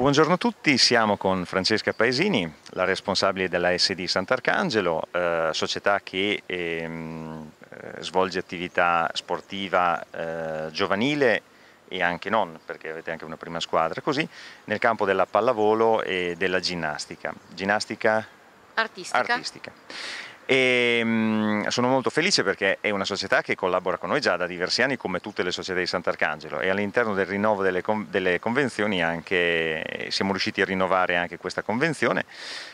Buongiorno a tutti, siamo con Francesca Paesini, la responsabile della SD Sant'Arcangelo, eh, società che ehm, eh, svolge attività sportiva eh, giovanile e anche non, perché avete anche una prima squadra così, nel campo della pallavolo e della ginnastica. Ginnastica artistica. artistica. E, ehm, mh, sono molto felice perché è una società che collabora con noi già da diversi anni come tutte le società di Sant'Arcangelo e all'interno del rinnovo delle, con- delle convenzioni anche, eh, siamo riusciti a rinnovare anche questa convenzione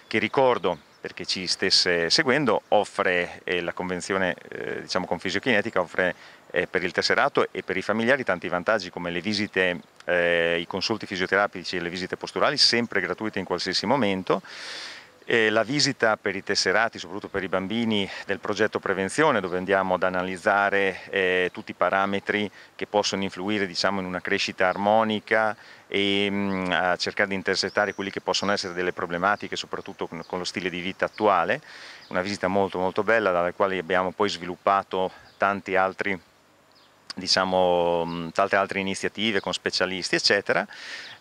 che ricordo per chi ci stesse seguendo, offre eh, la convenzione eh, diciamo con fisiochinetica offre eh, per il tesserato e per i familiari tanti vantaggi come le visite, eh, i consulti fisioterapici e le visite posturali sempre gratuite in qualsiasi momento e la visita per i tesserati, soprattutto per i bambini, del progetto prevenzione dove andiamo ad analizzare eh, tutti i parametri che possono influire diciamo, in una crescita armonica e mh, mm, a cercare di intersettare quelli che possono essere delle problematiche soprattutto con, con lo stile di vita attuale. Una visita molto molto bella dalla quale abbiamo poi sviluppato tanti altri diciamo, tante altre iniziative con specialisti, eccetera,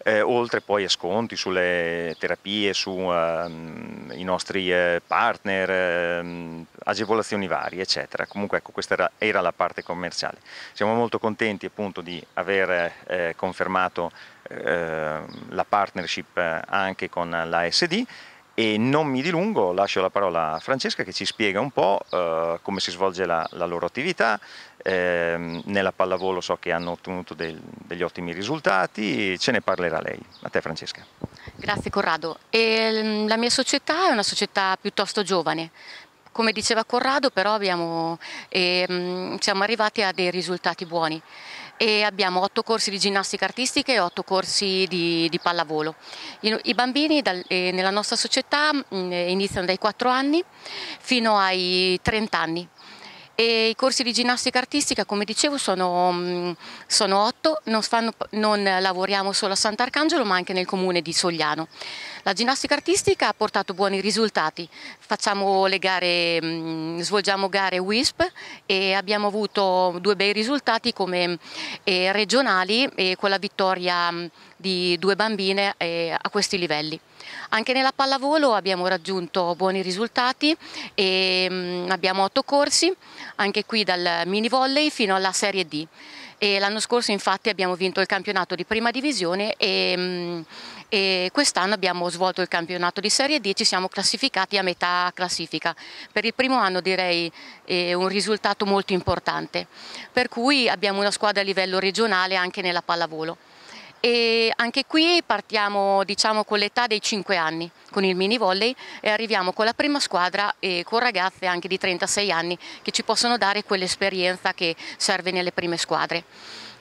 eh, oltre poi a sconti sulle terapie, sui ehm, uh, nostri eh, partner, uh, agevolazioni varie, eccetera. Comunque ecco, questa era, era, la parte commerciale. Siamo molto contenti appunto di aver eh, confermato eh, la partnership eh, anche con l'ASD e non mi dilungo, lascio la parola a Francesca che ci spiega un po' eh, come si svolge la, la loro attività. Eh, nella pallavolo so che hanno ottenuto del, degli ottimi risultati, ce ne parlerà lei. A te Francesca. Grazie Corrado. E ehm, la mia società è una società piuttosto giovane, come diceva Corrado, però abbiamo, eh, siamo arrivati a dei risultati buoni e abbiamo otto corsi di ginnastica artistica e otto corsi di, di pallavolo. I, i bambini dal, eh, nella nostra società mh, mm, eh, iniziano dai 4 anni fino ai 30 anni e I corsi di ginnastica artistica, come dicevo, sono, mm, sono otto, non, fanno, non, lavoriamo solo a Sant'Arcangelo ma anche nel comune di Sogliano. La ginnastica artistica ha portato buoni risultati, gare, mm, svolgiamo gare WISP e abbiamo avuto due bei risultati come eh, regionali e con la vittoria mm, di due bambine eh, a questi livelli. Anche nella pallavolo abbiamo raggiunto buoni risultati e mm, abbiamo otto corsi, anche qui dal mini volley fino alla Serie D. l'anno scorso infatti abbiamo vinto il campionato di prima divisione e, mm, e quest'anno abbiamo svolto il campionato di Serie D e ci siamo classificati a metà classifica. Per il primo anno direi un risultato molto importante, per cui abbiamo una squadra a livello regionale anche nella pallavolo e anche qui partiamo diciamo, con l'età dei 5 anni con il mini volley e arriviamo con la prima squadra e con ragazze anche di 36 anni che ci possono dare quell'esperienza che serve nelle prime squadre.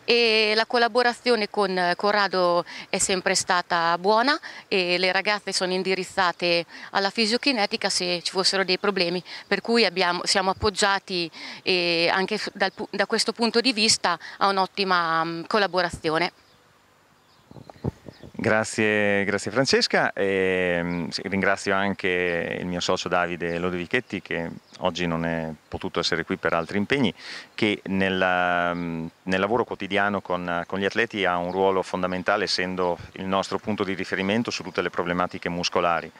E la collaborazione con Corrado è sempre stata buona e le ragazze sono indirizzate alla fisiochinetica se ci fossero dei problemi, per cui abbiamo, siamo appoggiati anche dal, da questo punto di vista a un'ottima collaborazione. Grazie, grazie Francesca e ehm, ringrazio anche il mio socio Davide Lodovichetti che oggi non è potuto essere qui per altri impegni, che nel, mm, nel lavoro quotidiano con, con, gli atleti ha un ruolo fondamentale essendo il nostro punto di riferimento su tutte le problematiche muscolari.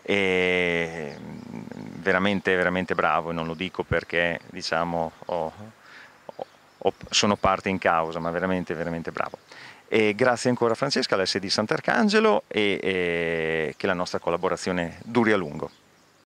E mm, veramente, veramente bravo e non lo dico perché diciamo, ho sono parte in causa, ma veramente, veramente bravo. E grazie ancora Francesca, all'SD Sant'Arcangelo e, e che la nostra collaborazione duri a lungo.